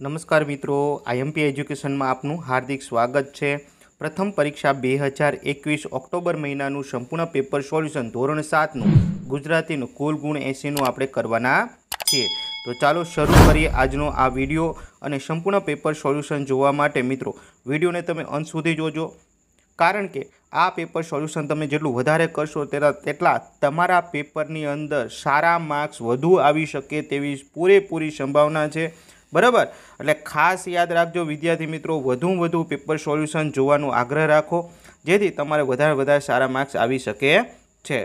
નમસ્કાર મિત્રો આઈએમપી એજ્યુકેશનમાં આપનું હાર્દિક સ્વાગત છે પ્રથમ પરીક્ષા બે હજાર એકવીસ ઓક્ટોબર મહિનાનું સંપૂર્ણ પેપર સોલ્યુશન ધોરણ સાતનું ગુજરાતીનું કુલ ગુણ એંસીનું આપણે કરવાના છીએ તો ચાલો શરૂ કરીએ આજનો આ વિડીયો અને સંપૂર્ણ પેપર સોલ્યુશન જોવા માટે મિત્રો વિડીયોને તમે અંત સુધી જોજો કારણ કે આ પેપર સોલ્યુશન તમે જેટલું વધારે કરશો તેટલા તમારા પેપરની અંદર સારા માર્ક્સ વધુ આવી શકે તેવી પૂરેપૂરી સંભાવના છે બરાબર એટલે ખાસ યાદ રાખજો વિદ્યાર્થી મિત્રો વધુ વધુ પેપર સોલ્યુશન જોવાનો આગ્રહ રાખો જેથી તમારે વધારે વધારે સારા માર્ક્સ આવી શકે છે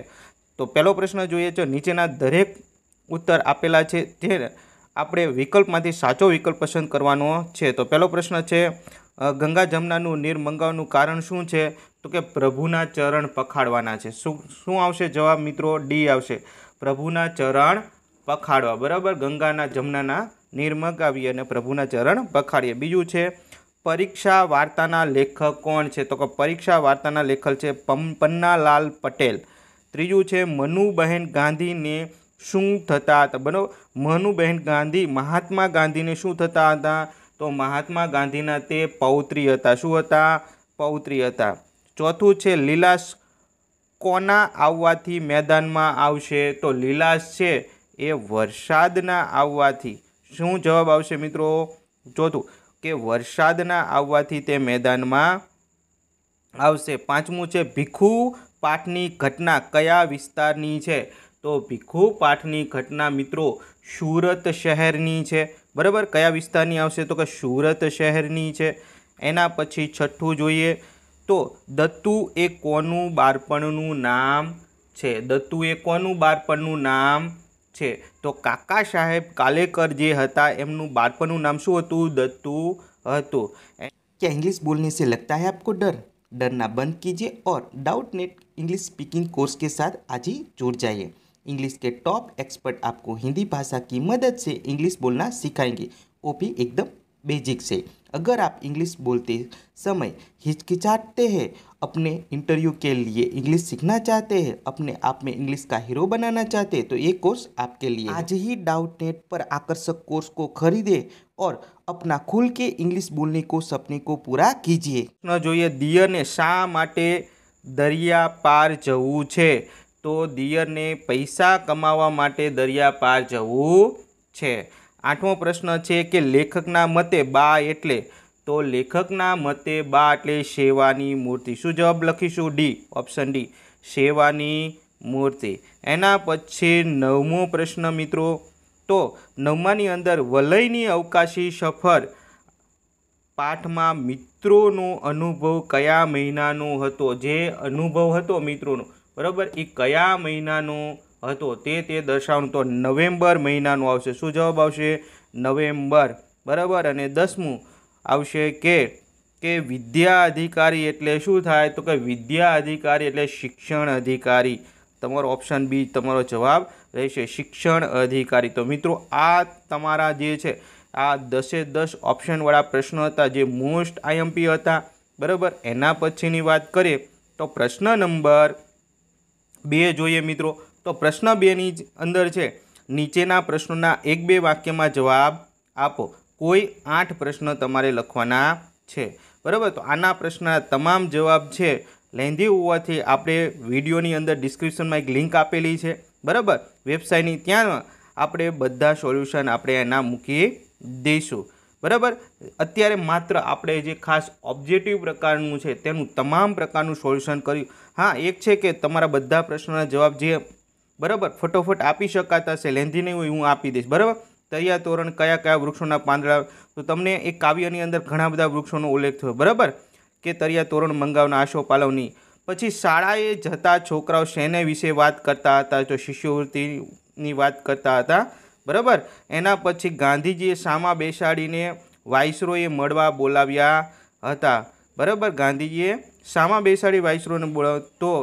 તો પહેલો પ્રશ્ન જોઈએ છે નીચેના દરેક ઉત્તર આપેલા છે જે આપણે વિકલ્પમાંથી સાચો વિકલ્પ પસંદ કરવાનો છે તો પહેલો પ્રશ્ન છે ગંગા જમનાનું નીર મંગાવવાનું કારણ શું છે તો કે પ્રભુના ચરણ પખાડવાના છે શું શું આવશે જવાબ મિત્રો ડી આવશે પ્રભુના ચરણ પખાડવા બરાબર ગંગાના જમનાના નિર્મગાવીએ અને પ્રભુના ચરણ બખાડીએ બીજું છે પરીક્ષા વાર્તાના લેખક કોણ છે તો કે પરીક્ષા વાર્તાના લેખક છે પન્નાલાલ પટેલ ત્રીજું છે મનુબહેન ગાંધીને શું થતા હતા બરાબર મનુબહેન ગાંધી મહાત્મા ગાંધીને શું થતા હતા તો મહાત્મા ગાંધીના તે પૌત્રી હતા શું હતા પૌત્રી હતા ચોથું છે લીલાશ કોના આવવાથી મેદાનમાં આવશે તો લીલાશ છે એ વરસાદના આવવાથી શું જવાબ આવશે મિત્રો ચોથું કે વરસાદના આવવાથી તે મેદાનમાં આવશે પાંચમું છે ભીખુ પાઠની ઘટના કયા વિસ્તારની છે તો ભીખુ પાઠની ઘટના મિત્રો સુરત શહેરની છે બરાબર કયા વિસ્તારની આવશે તો કે સુરત શહેરની છે એના પછી છઠ્ઠું જોઈએ તો દત્તુ એ કોનું બાળપણનું નામ છે દત્તુ એ કોનું બાળપણનું નામ છે તો કાકા સાહેબ કાલેકર જે હતા એમનું બાળપણનું નામ શું હતું દત્ત હતું કે ઇંગ્લિશ બોલની સે લગતા હે આપકો ડર ડર ના બંધ કીજીએ ઓર ડાઉટનેટ ઇંગ્લિશ સ્પીકિંગ કોર્સ કે સાથ આજી જોડ જાઈએ ઇંગ્લિશ કે ટોપ Эксપર્ટ આપકો હિન્દી ભાષા કી મદદ સે ઇંગ્લિશ બોલના શીખાયેંગે ઓપી એકદમ બેઝિક સે अगर आप इंग्लिश बोलते समय हिचकिचाते हैं अपने इंटरव्यू के लिए इंग्लिश सीखना चाहते हैं अपने आप में इंग्लिश का हीरो बनाना चाहते हैं तो ये कोर्स आपके लिए आज ही डाउट नेट पर आकर्षक कोर्स को खरीदे और अपना खुल के इंग्लिश बोलने को सपने को पूरा कीजिए ન જોઈએ દિયરને શા માટે દરિયા પાર જવું છે તો દિયરને પૈસા કમાવા માટે દરિયા પાર જવું છે આઠમો પ્રશ્ન છે કે લેખકના મતે બા એટલે તો લેખકના મતે બા એટલે શેવાની મૂર્તિ શું જવાબ લખીશું ડી ઓપ્શન ડી શેવાની મૂર્તિ એના પછી નવમો પ્રશ્ન મિત્રો તો નવમાની અંદર વલયની અવકાશી સફર પાઠમાં મિત્રોનો અનુભવ કયા મહિનાનો હતો જે અનુભવ હતો મિત્રોનો બરાબર એ કયા મહિનાનો હતો તે તે દર્શાવવાનું તો નવેમ્બર મહિનાનું આવશે શું જવાબ આવશે નવેમ્બર બરાબર અને દસમું આવશે કે કે વિદ્યા અધિકારી એટલે શું થાય તો કે વિદ્યા અધિકારી એટલે શિક્ષણ અધિકારી તમારો ઓપ્શન બી તમારો જવાબ રહેશે શિક્ષણ અધિકારી તો મિત્રો આ તમારા જે છે આ દસે દસ ઓપ્શનવાળા પ્રશ્નો હતા જે મોસ્ટ આઈએમપી હતા બરાબર એના પછીની વાત કરીએ તો પ્રશ્ન નંબર બે જોઈએ મિત્રો તો પ્રશ્ન બેની જ અંદર છે નીચેના પ્રશ્નોના એક બે વાક્યમાં જવાબ આપો કોઈ આઠ પ્રશ્ન તમારે લખવાના છે બરાબર તો આના પ્રશ્નના તમામ જવાબ છે લેન્ધી હોવાથી આપણે વિડીયોની અંદર ડિસ્ક્રિપ્શનમાં એક લિંક આપેલી છે બરાબર વેબસાઇટની ત્યાં આપણે બધા સોલ્યુશન આપણે એના મૂકી દઈશું બરાબર અત્યારે માત્ર આપણે જે ખાસ ઓબ્જેક્ટિવ પ્રકારનું છે તેનું તમામ પ્રકારનું સોલ્યુશન કર્યું હા એક છે કે તમારા બધા પ્રશ્નોના જવાબ જે બરાબર ફટોફટ આપી શકાતા છે લેન્ધી નહીં હોય હું આપી દઈશ બરાબર તૈયા તોરણ કયા કયા વૃક્ષોના પાંદડા તો તમને એક કાવ્યની અંદર ઘણા બધા વૃક્ષોનો ઉલ્લેખ થયો બરાબર કે તરિયા તોરણ મંગાવના આશો પાલવની પછી શાળાએ જતા છોકરાઓ શેને વિશે વાત કરતા હતા તો શિષ્યવૃત્તિની વાત કરતા હતા બરાબર એના પછી ગાંધીજીએ સામા બેસાડીને વાઇસરોએ મળવા બોલાવ્યા હતા બરાબર ગાંધીજીએ સામા બેસાડી વાઇસરોને બોલાવ તો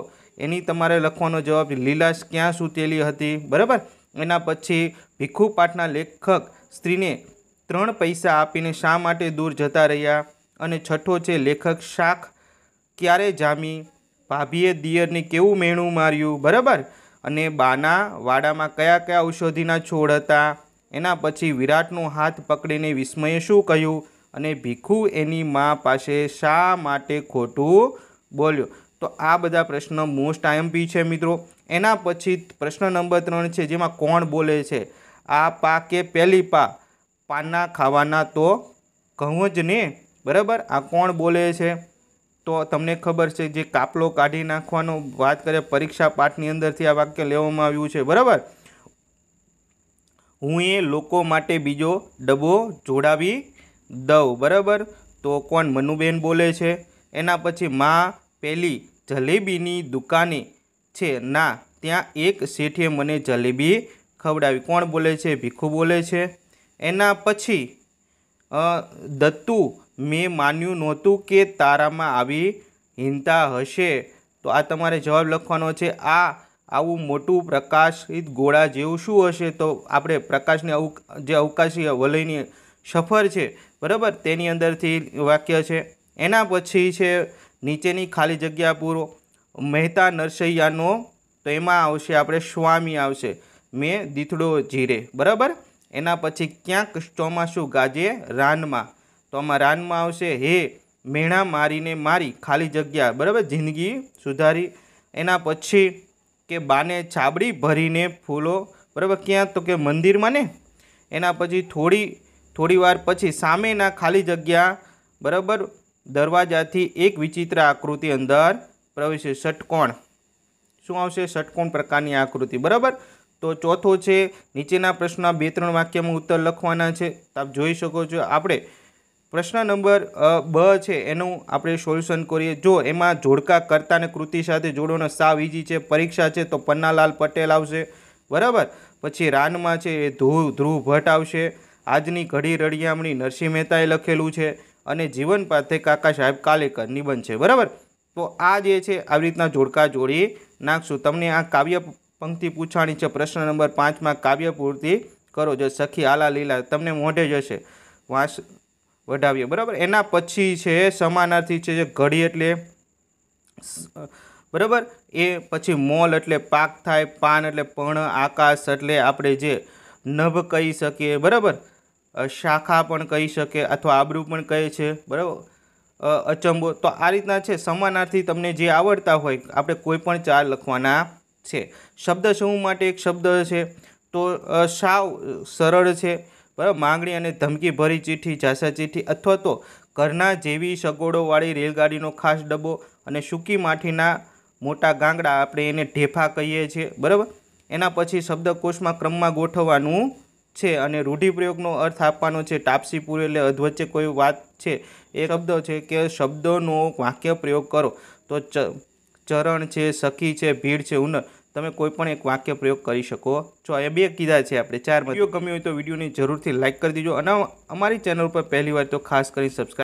એની તમારે લખવાનો જવાબ લીલાશ ક્યાં સૂતેલી હતી બરાબર એના પછી ભીખુ પાઠના લેખક સ્ત્રીને ત્રણ પૈસા આપીને શા માટે દૂર જતા રહ્યા અને છઠ્ઠો છે લેખક શાખ ક્યારે જામી ભાભીએ દિયરને કેવું મેણું માર્યું બરાબર અને બાના વાડામાં કયા કયા ઔષધિના છોડ હતા એના પછી વિરાટનો હાથ પકડીને વિસ્મયે શું કહ્યું અને ભીખુ એની મા પાસે શા માટે ખોટું બોલ્યું તો આ બધા પ્રશ્ન મોસ્ટ આઈએમપી છે મિત્રો એના પછી પ્રશ્ન નંબર ત્રણ છે જેમાં કોણ બોલે છે આ પા કે પહેલી પા પાના ખાવાના તો ઘઉં જ ને બરાબર આ કોણ બોલે છે તો તમને ખબર છે જે કાપલો કાઢી નાખવાનો વાત કરે પરીક્ષા પાઠની અંદરથી આ વાક્ય લેવામાં આવ્યું છે બરાબર હું એ લોકો માટે બીજો ડબ્બો જોડાવી દઉં બરાબર તો કોણ મનુબેન બોલે છે એના પછી મા પેલી જલેબીની દુકાને છે ના ત્યાં એક શેઠે મને જલેબી ખવડાવી કોણ બોલે છે ભીખુ બોલે છે એના પછી દત્તુ મેં માન્યું નહોતું કે તારામાં આવી હિંતા હશે તો આ તમારે જવાબ લખવાનો છે આ આવું મોટું પ્રકાશિત ગોળા જેવું શું હશે તો આપણે પ્રકાશની અવ જે અવકાશી વલયની સફર છે બરાબર તેની અંદરથી વાક્ય છે એના પછી છે નીચેની ખાલી જગ્યા પૂરો મહેતા નરસૈયાનો તો એમાં આવશે આપણે સ્વામી આવશે મેં દીથડો જીરે બરાબર એના પછી ક્યાંક ચોમાસું ગાજે રાનમાં તો આમાં રાનમાં આવશે હે મેણા મારીને મારી ખાલી જગ્યા બરાબર જિંદગી સુધારી એના પછી કે બાને છાબડી ભરીને ફૂલો બરાબર ક્યાં તો કે મંદિરમાં ને એના પછી થોડી થોડી વાર પછી સામેના ખાલી જગ્યા બરાબર દરવાજાથી એક વિચિત્ર આકૃતિ અંદર પ્રવેશે ષટકોણ શું આવશે ષટકોણ પ્રકારની આકૃતિ બરાબર તો ચોથો છે નીચેના પ્રશ્નના બે ત્રણ વાક્યમાં ઉત્તર લખવાના છે આપ જોઈ શકો છો આપણે પ્રશ્ન નંબર બ છે એનું આપણે સોલ્યુશન કરીએ જો એમાં જોડકા કરતા અને કૃતિ સાથે જોડવાનો સાવ ઈજી છે પરીક્ષા છે તો પન્નાલાલ પટેલ આવશે બરાબર પછી રાનમાં છે એ ધ્રુવ ધ્રુવ ભટ્ટ આવશે આજની ઘડી રળિયામણી નરસિંહ મહેતાએ લખેલું છે અને જીવન પાથે કાકા સાહેબ કાલેકર નિબંધ છે બરાબર તો આ જે છે આવી રીતના જોડકા જોડી નાખશું તમને આ કાવ્ય પંક્તિ પૂછાણી છે પ્રશ્ન નંબર પાંચમાં કાવ્ય પૂર્તિ કરો જો સખી આલા લીલા તમને મોઢે જશે વાંસ વઢાવીએ બરાબર એના પછી છે સમાનાર્થી છે જે ઘડી એટલે બરાબર એ પછી મોલ એટલે પાક થાય પાન એટલે પણ આકાશ એટલે આપણે જે નભ કહી શકીએ બરાબર શાખા પણ કહી શકે અથવા આબરૂ પણ કહે છે બરાબર અચંબો તો આ રીતના છે સમાનાર્થી તમને જે આવડતા હોય આપણે કોઈ પણ ચાર લખવાના છે શબ્દ સમૂહ માટે એક શબ્દ છે તો સાવ સરળ છે બરાબર માંગણી અને ધમકી ભરી ચિઠ્ઠી ઝાસા ચિઠ્ઠી અથવા તો ઘરના જેવી સગવડોવાળી રેલગાડીનો ખાસ ડબ્બો અને સૂકી માઠીના મોટા ગાંગડા આપણે એને ઢેફા કહીએ છીએ બરાબર એના પછી શબ્દકોશમાં ક્રમમાં ગોઠવવાનું છે અને રૂઢિપ્રયોગનો અર્થ આપવાનો છે ટાપસીપુર એટલે અધવચ્ચે કોઈ વાત છે એ શબ્દ છે કે શબ્દોનો વાક્ય પ્રયોગ કરો તો ચરણ છે સખી છે ભીડ છે ઉનર તમે કોઈ પણ એક વાક્ય પ્રયોગ કરી શકો છો એ બે કીધા છે આપણે ચાર વિડીયો ગમ્યો હોય તો વિડીયોની જરૂરથી લાઇક કરી દેજો અને અમારી ચેનલ પર પહેલી વાર તો ખાસ કરી સબસ્ક્રાઈબ